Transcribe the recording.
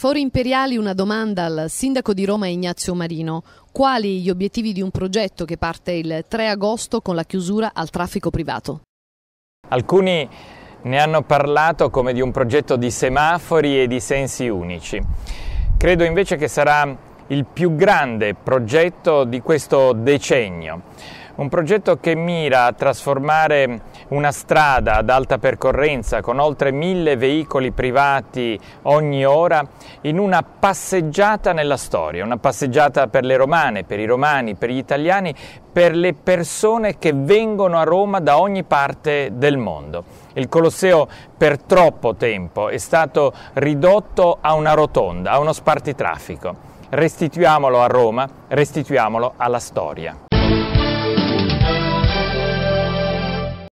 Fori Imperiali una domanda al sindaco di Roma Ignazio Marino. Quali gli obiettivi di un progetto che parte il 3 agosto con la chiusura al traffico privato? Alcuni ne hanno parlato come di un progetto di semafori e di sensi unici. Credo invece che sarà il più grande progetto di questo decennio. Un progetto che mira a trasformare una strada ad alta percorrenza con oltre mille veicoli privati ogni ora in una passeggiata nella storia, una passeggiata per le romane, per i romani, per gli italiani, per le persone che vengono a Roma da ogni parte del mondo. Il Colosseo per troppo tempo è stato ridotto a una rotonda, a uno spartitraffico restituiamolo a Roma, restituiamolo alla storia.